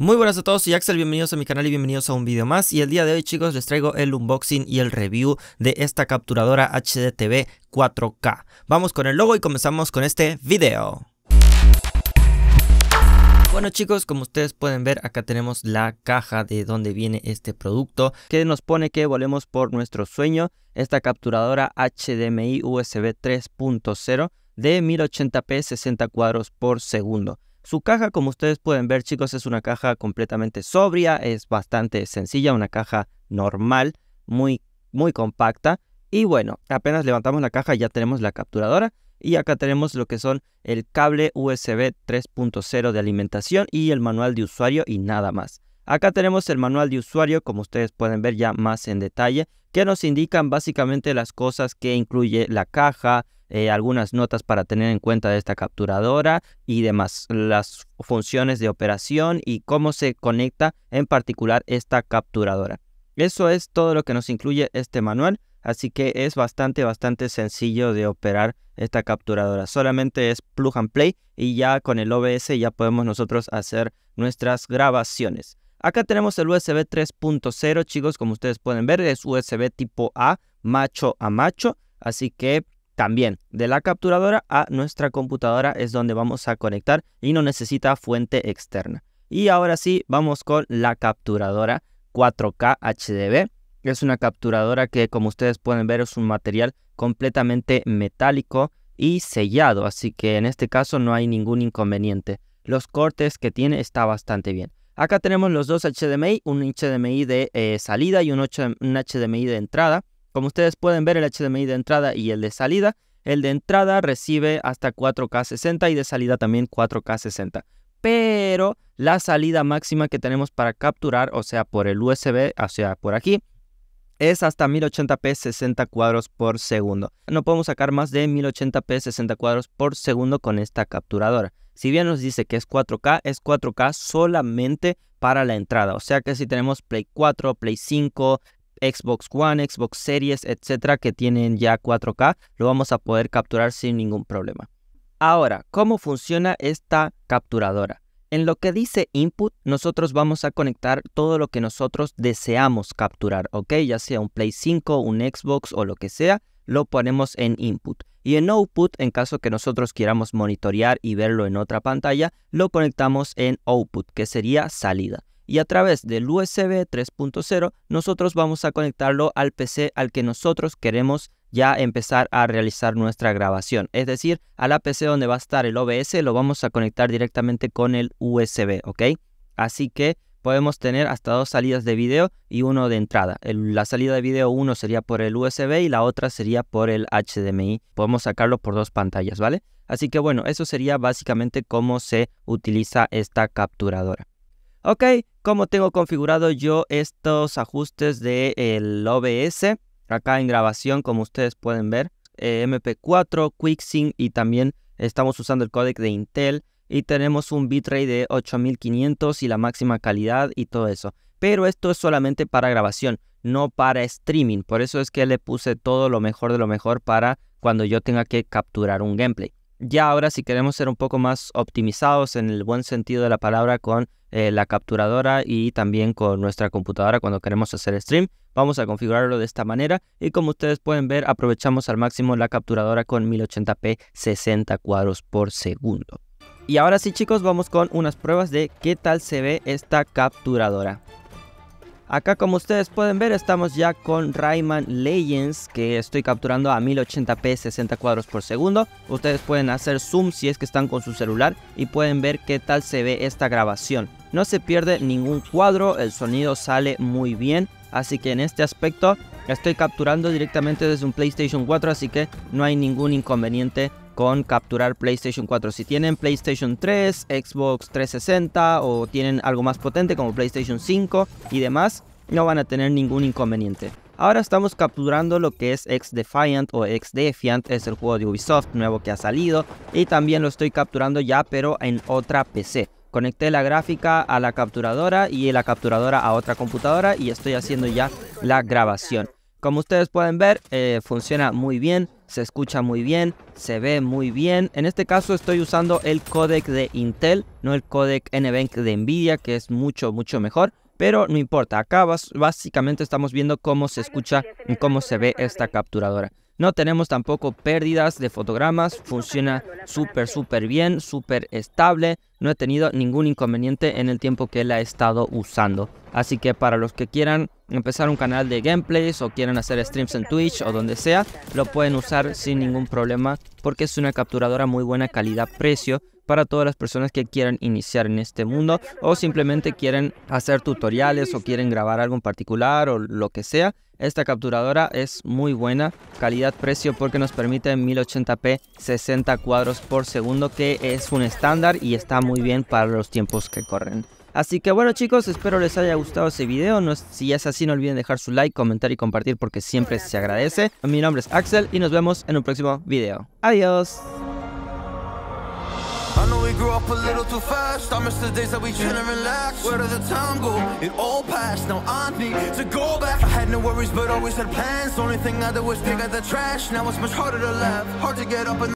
Muy buenas a todos, soy Axel, bienvenidos a mi canal y bienvenidos a un video más y el día de hoy chicos les traigo el unboxing y el review de esta capturadora HDTV 4K. Vamos con el logo y comenzamos con este video. Bueno chicos, como ustedes pueden ver, acá tenemos la caja de donde viene este producto que nos pone que volemos por nuestro sueño, esta capturadora HDMI USB 3.0 de 1080p 60 cuadros por segundo. Su caja, como ustedes pueden ver, chicos, es una caja completamente sobria, es bastante sencilla, una caja normal, muy, muy compacta. Y bueno, apenas levantamos la caja ya tenemos la capturadora y acá tenemos lo que son el cable USB 3.0 de alimentación y el manual de usuario y nada más. Acá tenemos el manual de usuario, como ustedes pueden ver ya más en detalle, que nos indican básicamente las cosas que incluye la caja, eh, algunas notas para tener en cuenta de esta capturadora y demás, las funciones de operación y cómo se conecta en particular esta capturadora. Eso es todo lo que nos incluye este manual, así que es bastante, bastante sencillo de operar esta capturadora. Solamente es plug and play y ya con el OBS ya podemos nosotros hacer nuestras grabaciones. Acá tenemos el USB 3.0, chicos, como ustedes pueden ver, es USB tipo A, macho a macho, así que también de la capturadora a nuestra computadora es donde vamos a conectar y no necesita fuente externa. Y ahora sí, vamos con la capturadora 4K HDB. Es una capturadora que como ustedes pueden ver es un material completamente metálico y sellado, así que en este caso no hay ningún inconveniente. Los cortes que tiene está bastante bien. Acá tenemos los dos HDMI, un HDMI de eh, salida y un HDMI de entrada. Como ustedes pueden ver, el HDMI de entrada y el de salida. El de entrada recibe hasta 4K60 y de salida también 4K60. Pero la salida máxima que tenemos para capturar, o sea, por el USB, o sea, por aquí, es hasta 1080p 60 cuadros por segundo. No podemos sacar más de 1080p 60 cuadros por segundo con esta capturadora. Si bien nos dice que es 4K, es 4K solamente para la entrada. O sea que si tenemos Play 4, Play 5, Xbox One, Xbox Series, etcétera, que tienen ya 4K, lo vamos a poder capturar sin ningún problema. Ahora, ¿cómo funciona esta capturadora? En lo que dice input, nosotros vamos a conectar todo lo que nosotros deseamos capturar, ¿ok? Ya sea un Play 5, un Xbox o lo que sea, lo ponemos en input. Y en output, en caso que nosotros queramos monitorear y verlo en otra pantalla, lo conectamos en output, que sería salida y a través del USB 3.0 nosotros vamos a conectarlo al PC al que nosotros queremos ya empezar a realizar nuestra grabación. Es decir, a la PC donde va a estar el OBS lo vamos a conectar directamente con el USB, ¿ok? Así que podemos tener hasta dos salidas de video y uno de entrada. la salida de video uno sería por el USB y la otra sería por el HDMI. Podemos sacarlo por dos pantallas, ¿vale? Así que bueno, eso sería básicamente cómo se utiliza esta capturadora. Ok, como tengo configurado yo estos ajustes del de OBS? Acá en grabación, como ustedes pueden ver, eh, MP4, QuickSync y también estamos usando el codec de Intel y tenemos un bitrate de 8500 y la máxima calidad y todo eso. Pero esto es solamente para grabación, no para streaming. Por eso es que le puse todo lo mejor de lo mejor para cuando yo tenga que capturar un gameplay. Ya ahora si queremos ser un poco más optimizados en el buen sentido de la palabra con eh, la capturadora y también con nuestra computadora cuando queremos hacer stream, vamos a configurarlo de esta manera y como ustedes pueden ver aprovechamos al máximo la capturadora con 1080p 60 cuadros por segundo. Y ahora sí chicos vamos con unas pruebas de qué tal se ve esta capturadora. Acá como ustedes pueden ver estamos ya con Rayman Legends que estoy capturando a 1080p 60 cuadros por segundo. Ustedes pueden hacer zoom si es que están con su celular y pueden ver qué tal se ve esta grabación. No se pierde ningún cuadro, el sonido sale muy bien, así que en este aspecto estoy capturando directamente desde un PlayStation 4 así que no hay ningún inconveniente con capturar PlayStation 4. Si tienen PlayStation 3, Xbox 360 o tienen algo más potente como PlayStation 5 y demás, no van a tener ningún inconveniente. Ahora estamos capturando lo que es X Defiant o X Defiant, es el juego de Ubisoft nuevo que ha salido y también lo estoy capturando ya pero en otra PC. Conecté la gráfica a la capturadora y la capturadora a otra computadora y estoy haciendo ya la grabación. Como ustedes pueden ver, eh, funciona muy bien, se escucha muy bien, se ve muy bien. En este caso estoy usando el codec de Intel, no el codec NVENC de Nvidia, que es mucho, mucho mejor. Pero no importa, acá básicamente estamos viendo cómo se escucha y cómo se ve esta capturadora. No tenemos tampoco pérdidas de fotogramas, funciona súper, súper bien, súper estable. No he tenido ningún inconveniente en el tiempo que la he estado usando. Así que para los que quieran empezar un canal de gameplays o quieran hacer streams en Twitch o donde sea, lo pueden usar sin ningún problema porque es una capturadora muy buena calidad-precio para todas las personas que quieran iniciar en este mundo o simplemente quieren hacer tutoriales o quieren grabar algo en particular o lo que sea. Esta capturadora es muy buena, calidad-precio porque nos permite 1080p 60 cuadros por segundo que es un estándar y está muy bien para los tiempos que corren. Así que bueno chicos, espero les haya gustado ese video, no, si es así no olviden dejar su like, comentar y compartir porque siempre se agradece. Mi nombre es Axel y nos vemos en un próximo video. Adiós. grew up a little too fast I miss the days that we chill and relax Where did the time go? It all passed Now I need to go back I had no worries but always had plans The only thing I did was dig out the trash Now it's much harder to laugh Hard to get up and